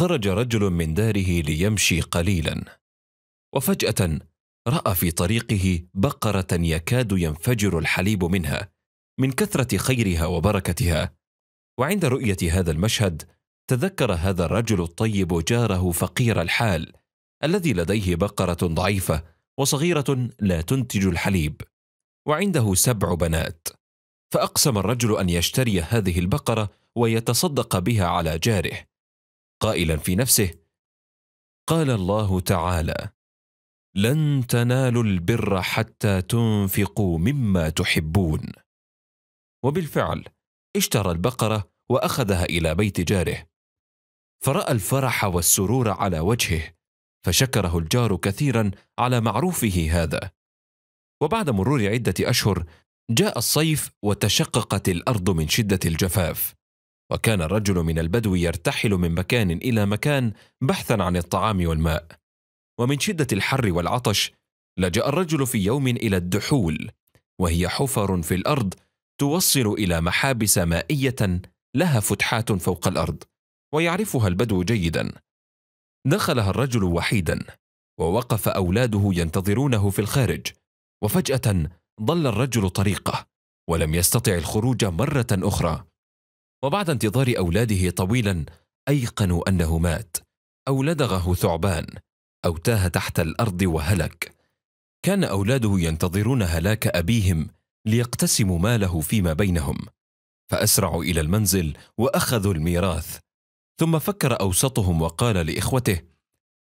خرج رجل من داره ليمشي قليلا وفجاه راى في طريقه بقره يكاد ينفجر الحليب منها من كثره خيرها وبركتها وعند رؤيه هذا المشهد تذكر هذا الرجل الطيب جاره فقير الحال الذي لديه بقره ضعيفه وصغيره لا تنتج الحليب وعنده سبع بنات فاقسم الرجل ان يشتري هذه البقره ويتصدق بها على جاره قائلا في نفسه قال الله تعالى لن تنالوا البر حتى تنفقوا مما تحبون وبالفعل اشترى البقره واخذها الى بيت جاره فراى الفرح والسرور على وجهه فشكره الجار كثيرا على معروفه هذا وبعد مرور عده اشهر جاء الصيف وتشققت الارض من شده الجفاف وكان الرجل من البدو يرتحل من مكان الى مكان بحثا عن الطعام والماء ومن شده الحر والعطش لجا الرجل في يوم الى الدحول وهي حفر في الارض توصل الى محابس مائيه لها فتحات فوق الارض ويعرفها البدو جيدا دخلها الرجل وحيدا ووقف اولاده ينتظرونه في الخارج وفجاه ضل الرجل طريقه ولم يستطع الخروج مره اخرى وبعد انتظار أولاده طويلا أيقنوا أنه مات أو لدغه ثعبان أو تاه تحت الأرض وهلك كان أولاده ينتظرون هلاك أبيهم ليقتسموا ماله فيما بينهم فأسرعوا إلى المنزل وأخذوا الميراث ثم فكر أوسطهم وقال لإخوته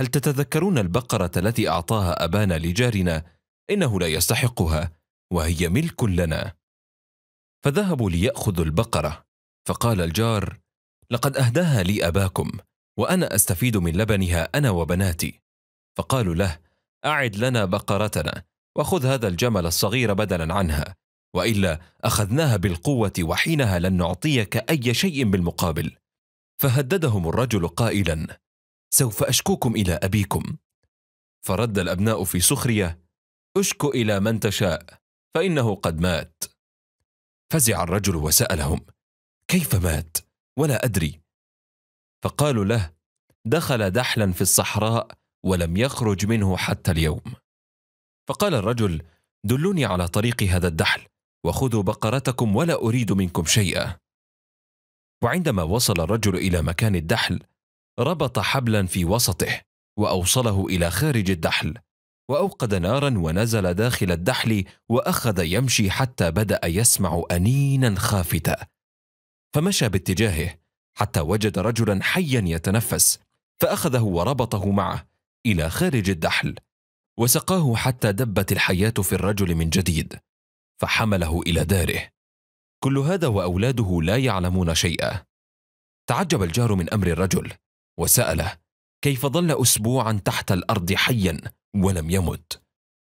هل تتذكرون البقرة التي أعطاها أبانا لجارنا؟ إنه لا يستحقها وهي ملك لنا فذهبوا ليأخذوا البقرة فقال الجار لقد أهداها لي أباكم وأنا أستفيد من لبنها أنا وبناتي فقالوا له أعد لنا بقرتنا وخذ هذا الجمل الصغير بدلا عنها وإلا أخذناها بالقوة وحينها لن نعطيك أي شيء بالمقابل فهددهم الرجل قائلا سوف أشكوكم إلى أبيكم فرد الأبناء في سخرية أشكو إلى من تشاء فإنه قد مات فزع الرجل وسألهم كيف مات ولا ادري فقالوا له دخل دحلا في الصحراء ولم يخرج منه حتى اليوم فقال الرجل دلوني على طريق هذا الدحل وخذوا بقرتكم ولا اريد منكم شيئا وعندما وصل الرجل الى مكان الدحل ربط حبلا في وسطه واوصله الى خارج الدحل واوقد نارا ونزل داخل الدحل واخذ يمشي حتى بدا يسمع انينا خافتا فمشى باتجاهه حتى وجد رجلا حيا يتنفس فأخذه وربطه معه إلى خارج الدحل وسقاه حتى دبت الحياة في الرجل من جديد فحمله إلى داره كل هذا وأولاده لا يعلمون شيئا تعجب الجار من أمر الرجل وسأله كيف ظل أسبوعا تحت الأرض حيا ولم يمت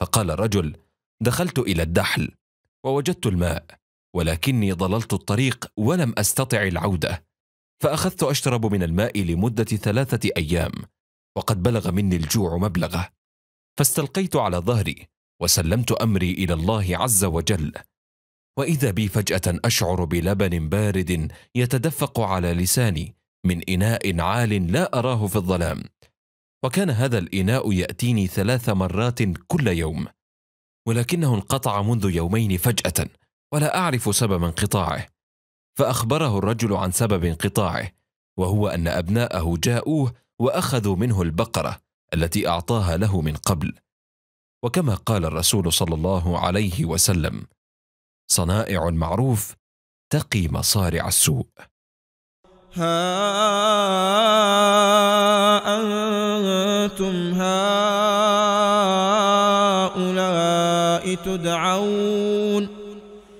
فقال الرجل دخلت إلى الدحل ووجدت الماء ولكني ضللت الطريق ولم استطع العوده فاخذت اشرب من الماء لمده ثلاثه ايام وقد بلغ مني الجوع مبلغه فاستلقيت على ظهري وسلمت امري الى الله عز وجل واذا بي فجاه اشعر بلبن بارد يتدفق على لساني من اناء عال لا اراه في الظلام وكان هذا الاناء ياتيني ثلاث مرات كل يوم ولكنه انقطع منذ يومين فجاه ولا أعرف سبب انقطاعه فأخبره الرجل عن سبب انقطاعه وهو أن أبناءه جاءوه وأخذوا منه البقرة التي أعطاها له من قبل وكما قال الرسول صلى الله عليه وسلم صنائع المعروف تقي مصارع السوء ها أنتم هؤلاء تدعون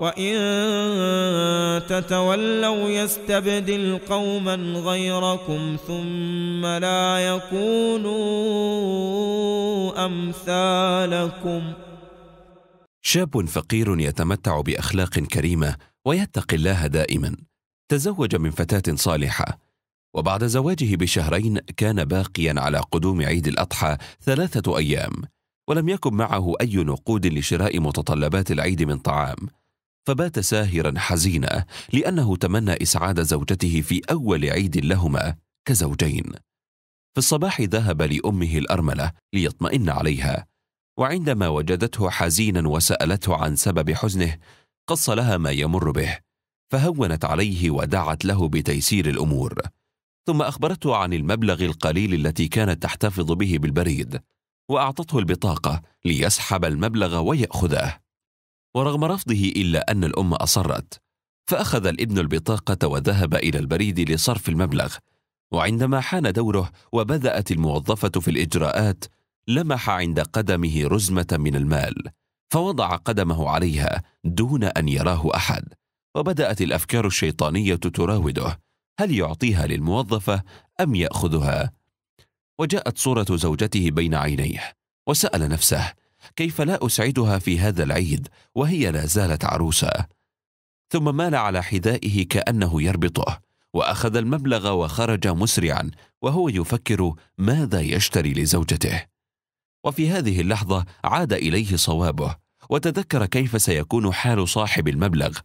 وإن تتولوا يستبدل قوما غيركم ثم لا يكونوا أمثالكم شاب فقير يتمتع بأخلاق كريمة ويتقي الله دائما تزوج من فتاة صالحة وبعد زواجه بشهرين كان باقيا على قدوم عيد الأضحى ثلاثة أيام ولم يكن معه أي نقود لشراء متطلبات العيد من طعام فبات ساهرا حزينا لأنه تمنى إسعاد زوجته في أول عيد لهما كزوجين في الصباح ذهب لأمه الأرملة ليطمئن عليها وعندما وجدته حزينا وسألته عن سبب حزنه قص لها ما يمر به فهونت عليه ودعت له بتيسير الأمور ثم أخبرته عن المبلغ القليل التي كانت تحتفظ به بالبريد وأعطته البطاقة ليسحب المبلغ ويأخذه ورغم رفضه إلا أن الأم أصرت فأخذ الابن البطاقة وذهب إلى البريد لصرف المبلغ وعندما حان دوره وبدأت الموظفة في الإجراءات لمح عند قدمه رزمة من المال فوضع قدمه عليها دون أن يراه أحد وبدأت الأفكار الشيطانية تراوده هل يعطيها للموظفة أم يأخذها؟ وجاءت صورة زوجته بين عينيه وسأل نفسه كيف لا اسعدها في هذا العيد وهي لا زالت عروسه ثم مال على حذائه كانه يربطه واخذ المبلغ وخرج مسرعا وهو يفكر ماذا يشتري لزوجته وفي هذه اللحظه عاد اليه صوابه وتذكر كيف سيكون حال صاحب المبلغ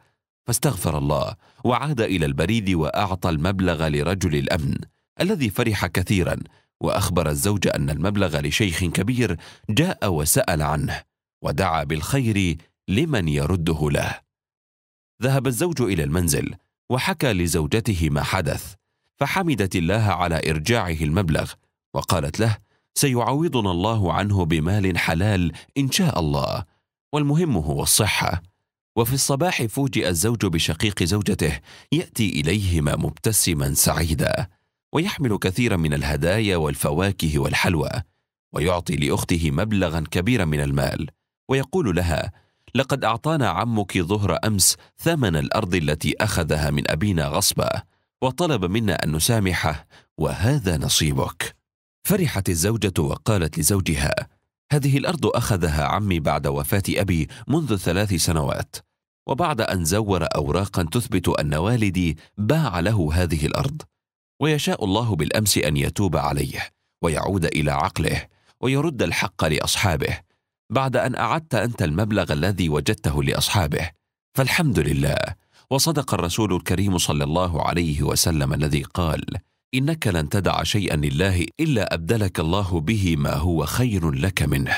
فاستغفر الله وعاد الى البريد واعطى المبلغ لرجل الامن الذي فرح كثيرا وأخبر الزوج أن المبلغ لشيخ كبير جاء وسأل عنه ودعا بالخير لمن يرده له ذهب الزوج إلى المنزل وحكى لزوجته ما حدث فحمدت الله على إرجاعه المبلغ وقالت له سيعوضنا الله عنه بمال حلال إن شاء الله والمهم هو الصحة وفي الصباح فوجئ الزوج بشقيق زوجته يأتي إليهما مبتسما سعيدا ويحمل كثيرا من الهدايا والفواكه والحلوى ويعطي لاخته مبلغا كبيرا من المال ويقول لها لقد اعطانا عمك ظهر امس ثمن الارض التي اخذها من ابينا غصبا وطلب منا ان نسامحه وهذا نصيبك فرحت الزوجه وقالت لزوجها هذه الارض اخذها عمي بعد وفاه ابي منذ ثلاث سنوات وبعد ان زور اوراقا تثبت ان والدي باع له هذه الارض ويشاء الله بالامس ان يتوب عليه ويعود الى عقله ويرد الحق لاصحابه بعد ان اعدت انت المبلغ الذي وجدته لاصحابه فالحمد لله وصدق الرسول الكريم صلى الله عليه وسلم الذي قال انك لن تدع شيئا لله الا ابدلك الله به ما هو خير لك منه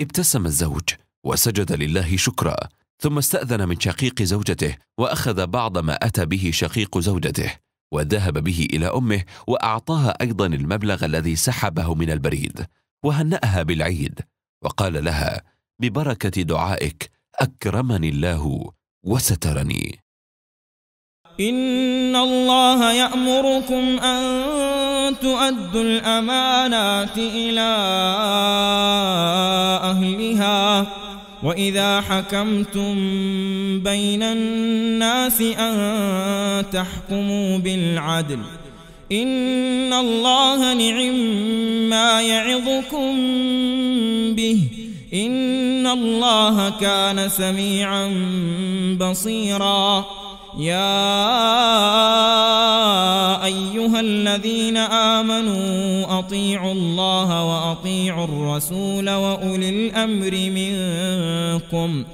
ابتسم الزوج وسجد لله شكرا ثم استاذن من شقيق زوجته واخذ بعض ما اتى به شقيق زوجته وذهب به إلى أمه وأعطاها أيضا المبلغ الذي سحبه من البريد وهنأها بالعيد وقال لها ببركة دعائك أكرمني الله وسترني إن الله يأمركم أن تؤدوا الأمانات إلى أهلها وإذا حكمتم بين الناس أن تحكموا بالعدل إن الله نعم ما يعظكم به إن الله كان سميعا بصيراً يا أيها الذين آمنوا أطيعوا الله وأطيعوا الرسول وأولي الأمر منكم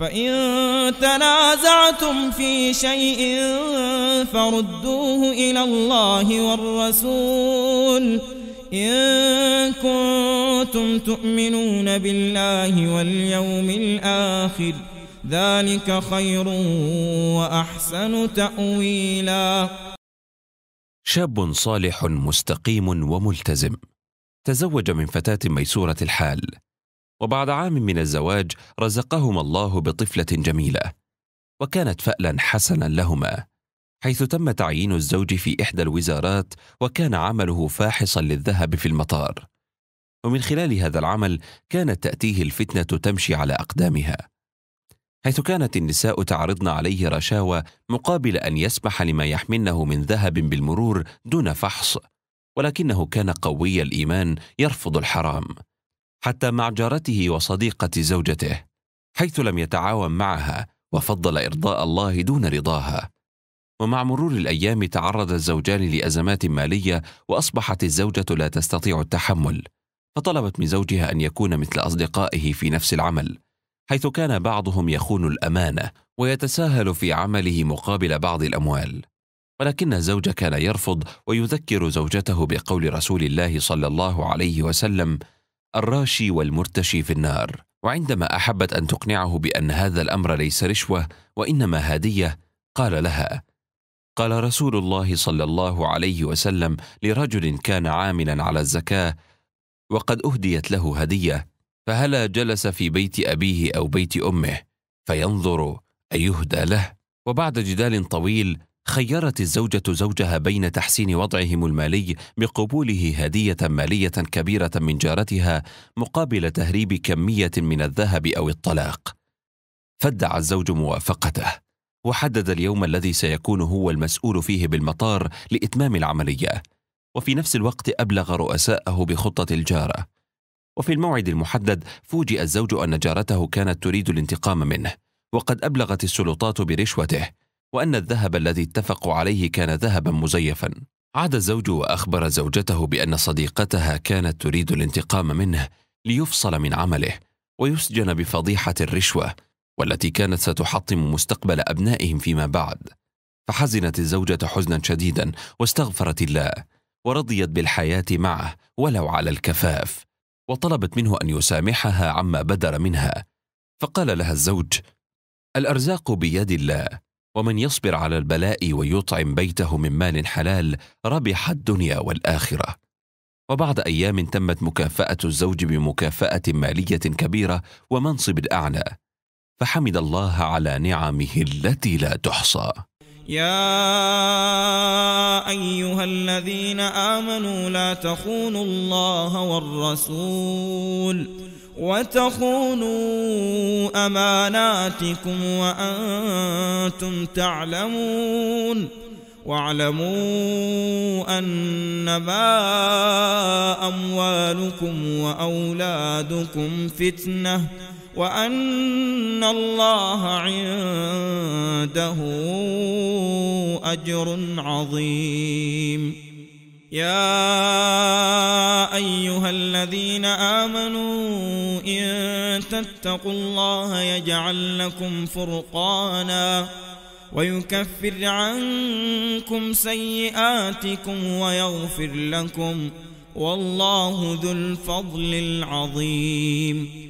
فإن تنازعتم في شيء فردوه إلى الله والرسول إن كنتم تؤمنون بالله واليوم الآخر ۖ ذلك خير وأحسن تأويلا شاب صالح مستقيم وملتزم تزوج من فتاة ميسورة الحال وبعد عام من الزواج رزقهما الله بطفلة جميلة وكانت فألا حسنا لهما حيث تم تعيين الزوج في إحدى الوزارات وكان عمله فاحصا للذهب في المطار ومن خلال هذا العمل كانت تأتيه الفتنة تمشي على أقدامها حيث كانت النساء تعرضن عليه رشاوى مقابل أن يسمح لما يحملنه من ذهب بالمرور دون فحص ولكنه كان قوي الإيمان يرفض الحرام حتى مع جارته وصديقة زوجته حيث لم يتعاون معها وفضل إرضاء الله دون رضاها ومع مرور الأيام تعرض الزوجان لأزمات مالية وأصبحت الزوجة لا تستطيع التحمل فطلبت من زوجها أن يكون مثل أصدقائه في نفس العمل حيث كان بعضهم يخون الامانه ويتساهل في عمله مقابل بعض الاموال ولكن الزوج كان يرفض ويذكر زوجته بقول رسول الله صلى الله عليه وسلم الراشي والمرتشي في النار وعندما احبت ان تقنعه بان هذا الامر ليس رشوه وانما هديه قال لها قال رسول الله صلى الله عليه وسلم لرجل كان عاملا على الزكاه وقد اهديت له هديه فهلا جلس في بيت أبيه أو بيت أمه فينظر أيهدى له وبعد جدال طويل خيرت الزوجة زوجها بين تحسين وضعهم المالي بقبوله هدية مالية كبيرة من جارتها مقابل تهريب كمية من الذهب أو الطلاق. فادعى الزوج موافقته، وحدد اليوم الذي سيكون هو المسؤول فيه بالمطار لإتمام العملية، وفي نفس الوقت أبلغ رؤساءه بخطة الجارة، وفي الموعد المحدد فوجئ الزوج أن جارته كانت تريد الانتقام منه وقد أبلغت السلطات برشوته وأن الذهب الذي اتفقوا عليه كان ذهبا مزيفا عاد الزوج وأخبر زوجته بأن صديقتها كانت تريد الانتقام منه ليفصل من عمله ويسجن بفضيحة الرشوة والتي كانت ستحطم مستقبل أبنائهم فيما بعد فحزنت الزوجة حزنا شديدا واستغفرت الله ورضيت بالحياة معه ولو على الكفاف وطلبت منه ان يسامحها عما بدر منها فقال لها الزوج الارزاق بيد الله ومن يصبر على البلاء ويطعم بيته من مال حلال ربح الدنيا والاخره وبعد ايام تمت مكافاه الزوج بمكافاه ماليه كبيره ومنصب اعلى فحمد الله على نعمه التي لا تحصى يا أيها الذين آمنوا لا تخونوا الله والرسول وتخونوا أماناتكم وأنتم تعلمون واعلموا أنما أموالكم وأولادكم فتنةٌ وأن الله عنده أجر عظيم يا أيها الذين آمنوا إن تتقوا الله يجعل لكم فرقانا ويكفر عنكم سيئاتكم ويغفر لكم والله ذو الفضل العظيم